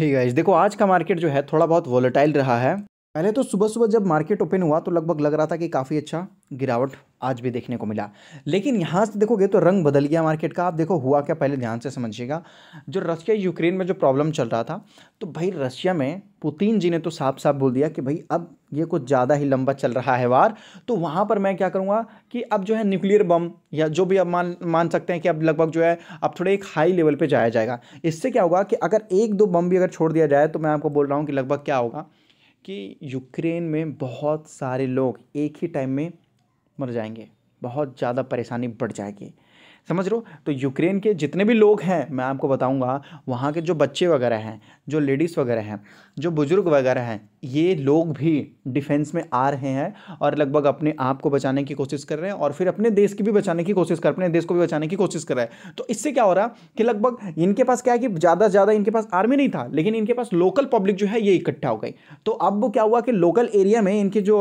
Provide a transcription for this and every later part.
ही guys देखो आज का मार्केट जो है थोड़ा बहुत वोलेटाइल रहा है पहले तो सुबह सुबह जब मार्केट ओपन हुआ तो लगभग लग रहा था कि काफ़ी अच्छा गिरावट आज भी देखने को मिला लेकिन यहाँ से देखोगे तो रंग बदल गया मार्केट का आप देखो हुआ क्या पहले ध्यान से समझिएगा जो रशिया यूक्रेन में जो प्रॉब्लम चल रहा था तो भाई रशिया में पुतिन जी ने तो साफ साफ बोल दिया कि भाई अब ये कुछ ज़्यादा ही लंबा चल रहा है वार तो वहाँ पर मैं क्या करूँगा कि अब जो है न्यूक्लियर बम या जो भी अब मान मान सकते हैं कि अब लगभग जो है अब थोड़े एक हाई लेवल पर जाया जाएगा इससे क्या होगा कि अगर एक दो बम भी अगर छोड़ दिया जाए तो मैं आपको बोल रहा हूँ कि लगभग क्या होगा कि यूक्रेन में बहुत सारे लोग एक ही टाइम में मर जाएंगे बहुत ज़्यादा परेशानी बढ़ जाएगी समझ लो तो यूक्रेन के जितने भी लोग हैं मैं आपको बताऊंगा वहाँ के जो बच्चे वगैरह हैं जो लेडीज़ वगैरह हैं जो बुज़ुर्ग वगैरह हैं ये लोग भी डिफेंस में आ रहे हैं और लगभग अपने आप को बचाने की कोशिश कर रहे हैं और फिर अपने देश की भी बचाने की कोशिश कर अपने देश को भी बचाने की कोशिश कर रहे हैं तो इससे क्या हो रहा कि लगभग इनके पास क्या है कि ज़्यादा से ज़्यादा इनके पास आर्मी नहीं था लेकिन इनके पास लोकल पब्लिक जो है ये इकट्ठा हो गई तो अब क्या हुआ कि लोकल एरिया में इनके जो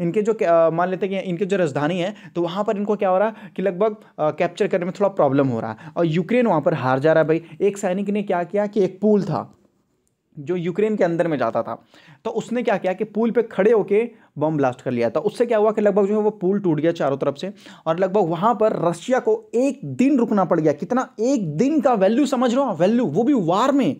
इनके जो मान लेते हैं कि इनकी जो राजधानी है तो वहाँ पर इनको क्या हो रहा कि लगभग कैप्चर करने में थोड़ा प्रॉब्लम हो रहा है और यूक्रेन वहाँ पर हार जा रहा है भाई एक सैनिक ने क्या किया कि एक पुल था जो यूक्रेन के अंदर में जाता था तो उसने क्या किया कि पुल पे खड़े होके बम ब्लास्ट कर लिया था उससे क्या हुआ कि लगभग जो है वो पुल टूट गया चारों तरफ से और लगभग वहाँ पर रशिया को एक दिन रुकना पड़ गया कितना एक दिन का वैल्यू समझ रहा हूँ वैल्यू वो भी वार में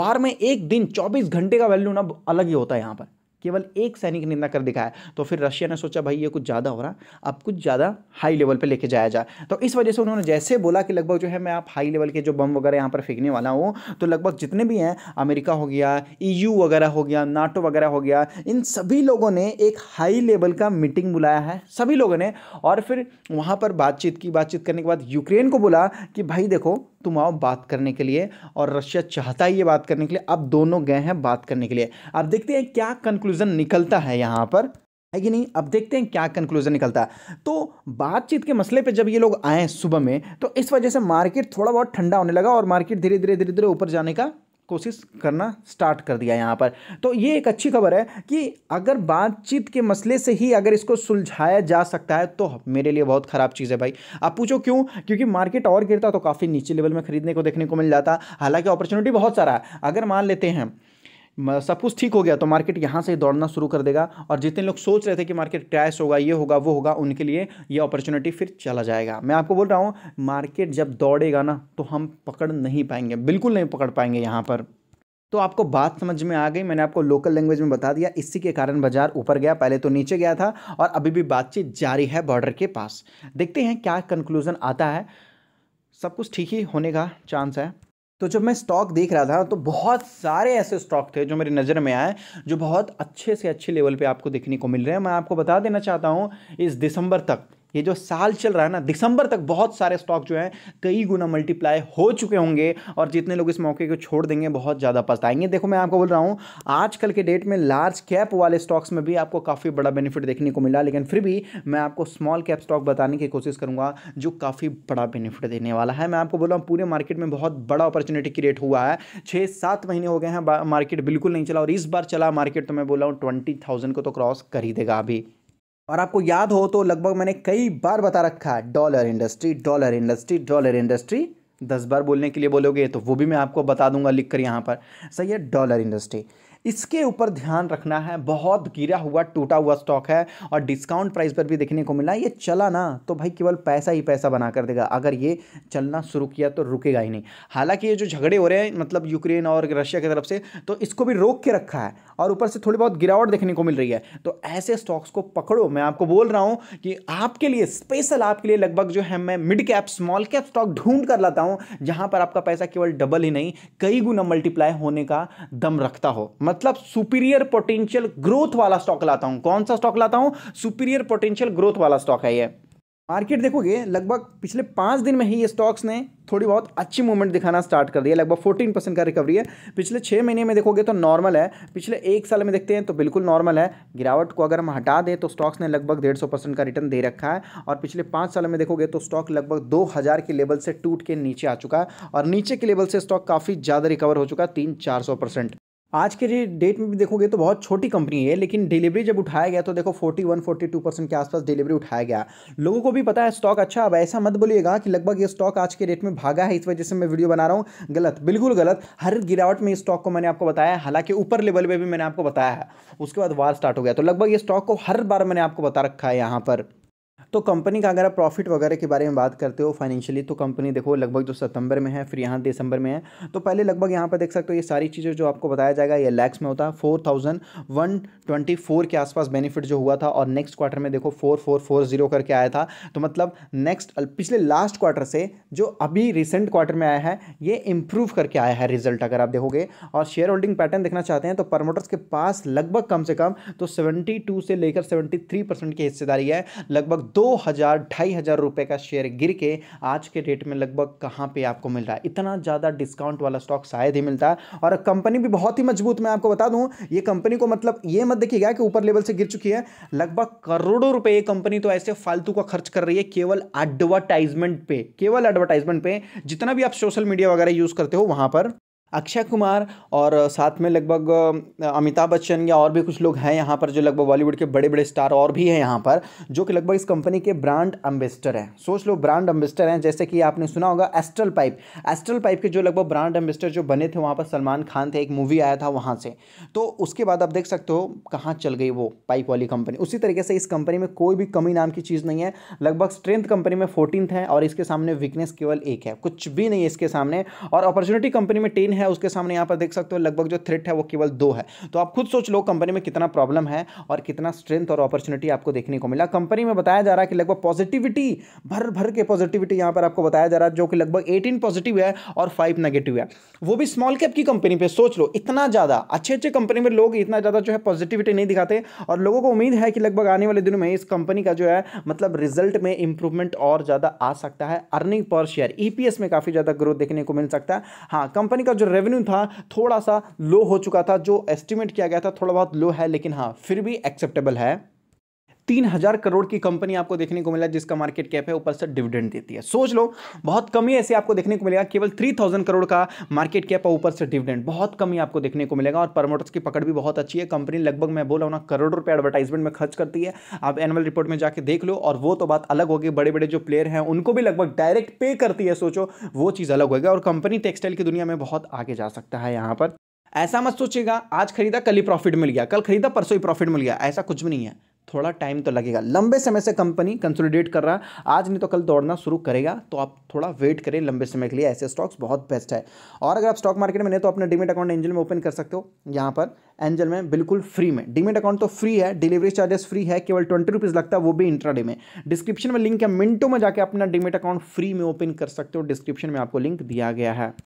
वार में एक दिन चौबीस घंटे का वैल्यू ना अलग ही होता है यहाँ पर केवल एक सैनिक निंदा कर दिखाया तो फिर रशिया ने सोचा भाई ये कुछ ज़्यादा हो रहा अब कुछ ज़्यादा हाई लेवल पे लेके जाया जाए तो इस वजह से उन्होंने जैसे बोला कि लगभग जो है मैं आप हाई लेवल के जो बम वगैरह यहाँ पर फेंकने वाला हूँ तो लगभग जितने भी हैं अमेरिका हो गया ई e वगैरह हो गया नाटो वगैरह हो गया इन सभी लोगों ने एक हाई लेवल का मीटिंग बुलाया है सभी लोगों ने और फिर वहाँ पर बातचीत की बातचीत करने के बाद यूक्रेन को बोला कि भाई देखो तुम आओ बात करने के लिए और रशिया चाहता है ये बात करने के लिए अब दोनों गए हैं बात करने के लिए अब देखते हैं क्या कंक्लूज़न निकलता है यहाँ पर है कि नहीं अब देखते हैं क्या कंक्लूजन निकलता है तो बातचीत के मसले पे जब ये लोग आए सुबह में तो इस वजह से मार्केट थोड़ा बहुत ठंडा होने लगा और मार्केट धीरे धीरे धीरे धीरे ऊपर जाने का कोशिश करना स्टार्ट कर दिया यहाँ पर तो ये एक अच्छी खबर है कि अगर बातचीत के मसले से ही अगर इसको सुलझाया जा सकता है तो मेरे लिए बहुत ख़राब चीज़ है भाई आप पूछो क्यों क्योंकि मार्केट और गिरता तो काफ़ी नीचे लेवल में खरीदने को देखने को मिल जाता हालांकि अपॉर्चुनिटी बहुत सारा है अगर मान लेते हैं सब कुछ ठीक हो गया तो मार्केट यहाँ से दौड़ना शुरू कर देगा और जितने लोग सोच रहे थे कि मार्केट क्रैश होगा ये होगा वो होगा उनके लिए ये अपॉर्चुनिटी फिर चला जाएगा मैं आपको बोल रहा हूँ मार्केट जब दौड़ेगा ना तो हम पकड़ नहीं पाएंगे बिल्कुल नहीं पकड़ पाएंगे यहाँ पर तो आपको बात समझ में आ गई मैंने आपको लोकल लैंग्वेज में बता दिया इसी के कारण बाजार ऊपर गया पहले तो नीचे गया था और अभी भी बातचीत जारी है बॉर्डर के पास देखते हैं क्या कंक्लूज़न आता है सब कुछ ठीक ही होने का चांस है तो जब मैं स्टॉक देख रहा था तो बहुत सारे ऐसे स्टॉक थे जो मेरी नज़र में आए जो बहुत अच्छे से अच्छे लेवल पे आपको देखने को मिल रहे हैं मैं आपको बता देना चाहता हूँ इस दिसंबर तक ये जो साल चल रहा है ना दिसंबर तक बहुत सारे स्टॉक जो हैं कई गुना मल्टीप्लाई हो चुके होंगे और जितने लोग इस मौके को छोड़ देंगे बहुत ज़्यादा पछताएंगे देखो मैं आपको बोल रहा हूँ आजकल के डेट में लार्ज कैप वाले स्टॉक्स में भी आपको काफ़ी बड़ा बेनिफिट देखने को मिला लेकिन फिर भी मैं आपको स्मॉल कैप स्टॉक बताने की कोशिश करूँगा जो काफ़ी बड़ा बेनिफिट देने वाला है मैं आपको बोल रहा हूँ पूरे मार्केट में बहुत बड़ा अपॉर्चुनिटी क्रिएट हुआ है छः सात महीने हो गए हैं मार्केट बिल्कुल नहीं चला और इस बार चला मार्केट तो मैं बोल रहा हूँ ट्वेंटी थाउजेंड को तो क्रॉस कर ही देगा अभी और आपको याद हो तो लगभग मैंने कई बार बता रखा है dollar industry dollar industry dollar industry दस बार बोलने के लिए बोलोगे तो वो भी मैं आपको बता दूंगा लिख कर यहाँ पर सही है डॉलर इंडस्ट्री इसके ऊपर ध्यान रखना है बहुत गिरा हुआ टूटा हुआ स्टॉक है और डिस्काउंट प्राइस पर भी देखने को मिला ये चला ना तो भाई केवल पैसा ही पैसा बना कर देगा अगर ये चलना शुरू किया तो रुकेगा ही नहीं हालांकि ये जो झगड़े हो रहे हैं मतलब यूक्रेन और रशिया की तरफ से तो इसको भी रोक के रखा है और ऊपर से थोड़ी बहुत गिरावट देखने को मिल रही है तो ऐसे स्टॉक्स को पकड़ो मैं आपको बोल रहा हूँ कि आपके लिए स्पेशल आपके लिए लगभग जो है मैं mid cap small cap stock ढूंढ कर लाता हूँ जहाँ पर आपका पैसा केवल डबल ही नहीं कई गुना मल्टीप्लाई होने का दम रखता हो मतलब सुपीरियर पोटेंशियल ग्रोथ वाला स्टॉक लाता हूं कौन सा स्टॉक लाता हूं सुपीरियर पोटेंशियल ग्रोथ वाला स्टॉक है ये मार्केट देखोगे लगभग पिछले पाँच दिन में ही ये स्टॉक्स ने थोड़ी बहुत अच्छी मूवमेंट दिखाना स्टार्ट कर दिया लगभग 14 परसेंट का रिकवरी है पिछले छः महीने में देखोगे तो नॉर्मल है पिछले एक साल में देखते हैं तो बिल्कुल नॉर्मल है गिरावट को अगर हम हटा दें तो स्टॉक्स ने लगभग डेढ़ सौ परसेंट का रिटर्न दे रखा है और पिछले पाँच साल में देखोगे तो स्टॉक लगभग दो हज़ार के लेवल से टूट के नीचे आ चुका है और नीचे के लेवल से स्टॉक काफ़ी ज़्यादा रिकवर हो चुका है तीन चार सौ परसेंट आज के डेट में भी देखोगे तो बहुत छोटी कंपनी है लेकिन डिलीवरी जब उठाया गया तो देखो 41 42 परसेंट के आसपास डिलीवरी उठाया गया लोगों को भी पता है स्टॉक अच्छा अब ऐसा मत बोलिएगा कि लगभग ये स्टॉक आज के डेट में भागा है इस वजह से मैं वीडियो बना रहा हूँ गलत बिल्कुल गलत हर गिरावट में इस स्टॉक को मैंने आपको बताया हालांकि ऊपर लेवल पर भी मैंने आपको बताया है उसके बाद वार स्टार्ट हो गया तो लगभग ये स्टॉक को हर बार मैंने आपको बता रखा है यहाँ पर तो कंपनी का अगर आप प्रॉफिट वगैरह के बारे में बात करते हो फाइनेंशियली तो कंपनी देखो लगभग जो सितंबर में है फिर यहाँ दिसंबर में है तो पहले लगभग यहाँ पर देख सकते हो ये सारी चीज़ें जो आपको बताया जाएगा ये लैक्स में होता है four thousand one twenty four के आसपास बेनिफिट जो हुआ था और नेक्स्ट क्वार्टर में देखो फोर फोर फोर जीरो करके आया था तो मतलब नेक्स्ट पिछले लास्ट क्वार्टर से जो अभी रिसेंट क्वार्टर में आया है ये इम्प्रूव करके आया है रिजल्ट अगर आप देखोगे और शेयर होल्डिंग पैटर्न देखना चाहते हैं तो प्रमोटर्स के पास लगभग कम से कम तो 72 से लेकर 73 परसेंट की हिस्सेदारी है लगभग दो हज़ार ढाई हज़ार रुपए का शेयर गिर के आज के डेट में लगभग कहां पे आपको मिल रहा है इतना ज़्यादा डिस्काउंट वाला स्टॉक शायद ही मिलता है और कंपनी भी बहुत ही मजबूत मैं आपको बता दूं ये कंपनी को मतलब ये मत देखिएगा कि ऊपर लेवल से गिर चुकी है लगभग करोड़ों रुपए ये कंपनी तो ऐसे फालतू का खर्च कर रही है केवल एडवर्टाइजमेंट पे केवल एडवर्टाइजमेंट पे जितना भी आप सोशल मीडिया वगैरह यूज़ करते हो वहां पर अक्षय कुमार और साथ में लगभग अमिताभ बच्चन या और भी कुछ लोग हैं यहाँ पर जो लगभग बॉलीवुड के बड़े बड़े स्टार और भी हैं यहाँ पर जो कि लगभग इस कंपनी के ब्रांड एम्बेसडर हैं सोच लो ब्रांड एम्बेसडर हैं जैसे कि आपने सुना होगा एस्ट्रल पाइप एस्ट्रल पाइप के जो लगभग ब्रांड एम्बेसडर जो बने थे वहाँ पर सलमान खान थे एक मूवी आया था वहाँ से तो उसके बाद आप देख सकते हो कहाँ चल गई वो पाइप वाली कंपनी उसी तरीके से इस कंपनी में कोई भी कमी नाम की चीज़ नहीं है लगभग स्ट्रेंथ कंपनी में फोर्टीन है और इसके सामने वीकनेस केवल एक है कुछ भी नहीं है इसके सामने और अपॉर्चुनिटी कंपनी में टेन है उसके सामने यहाँ पर देख सकते हो लगभग जो थ्रेट है वो केवल दो है तो आप खुद सोच लो कंपनी में कितना प्रॉब्लम है और कितना स्ट्रेंथ और अपॉर्चुनिटी आपको देखने को मिला कंपनी में बताया जा रहा है कि लगभग पॉजिटिविटी भर भर के पॉजिटिविटी यहाँ पर आपको बताया जा रहा है जो कि लगभग एटीन पॉजिटिव है और फाइव नेगेटिव है वो भी स्मॉल कैप की कंपनी पर सोच लो इतना ज़्यादा अच्छे अच्छे कंपनी में लोग इतना ज़्यादा जो है पॉजिटिविटी नहीं दिखाते और लोगों को उम्मीद है कि लगभग आने वाले दिनों में इस कंपनी का जो है मतलब रिजल्ट में इंप्रूवमेंट और ज़्यादा आ सकता है अर्निंग पर शेयर ईपीएस में काफ़ी ज़्यादा ग्रोथ देखने को मिल सकता है हाँ कंपनी का जो रेवेन्यू था थोड़ा सा लो हो चुका था जो एस्टिमेट किया गया था थोड़ा बहुत लो है लेकिन हाँ फिर भी एक्सेप्टेबल है तीन हजार करोड़ की कंपनी आपको देखने को मिला जिसका मार्केट कैप है ऊपर से डिविडेंड देती है सोच लो बहुत कम ही ऐसे आपको देखने को मिलेगा केवल थ्री थाउजेंड करोड़ का मार्केट कैप है ऊपर से डिविडेंड बहुत कम ही आपको देखने को मिलेगा और प्रमोटर्स की पकड़ भी बहुत अच्छी है कंपनी लगभग मैं बोला ना करोड़ रुपये एडवर्टाइजमेंट में खर्च करती है आप एनुअल रिपोर्ट में जाकर देख लो और वो तो बात अलग होगी बड़े बड़े जो प्लेयर हैं उनको भी लगभग डायरेक्ट पे करती है सोचो वो चीज़ अलग होगी और कंपनी टेक्सटाइल की दुनिया में बहुत आगे जा सकता है यहाँ पर ऐसा मत सोचिएगा आज खरीदा कल ही प्रॉफिट मिल गया कल खरीदा परसों ही प्रॉफिट मिल गया ऐसा कुछ भी नहीं है थोड़ा टाइम तो लगेगा लंबे समय से कंपनी कंसोलिडेट कर रहा है आज नहीं तो कल दौड़ना शुरू करेगा तो आप थोड़ा वेट करें लंबे समय के लिए ऐसे स्टॉक्स बहुत बेस्ट है और अगर आप स्टॉक मार्केट में नहीं तो अपने डिमेट अकाउंट एंजल में ओपन कर सकते हो यहाँ पर एंजल में बिल्कुल फ्री में डिमेट अकाउंट तो फ्री है डिलीवरी चार्जेस फ्री है केवल ट्वेंटी रुपीज़ लगता है वो भी इंट्राडे में डिस्क्रिप्शन में लिंक है मिनटों में जाकर अपना डिमेट अकाउंट फ्री में ओपन कर सकते हो डिस्क्रिप्शन में आपको लिंक दिया गया है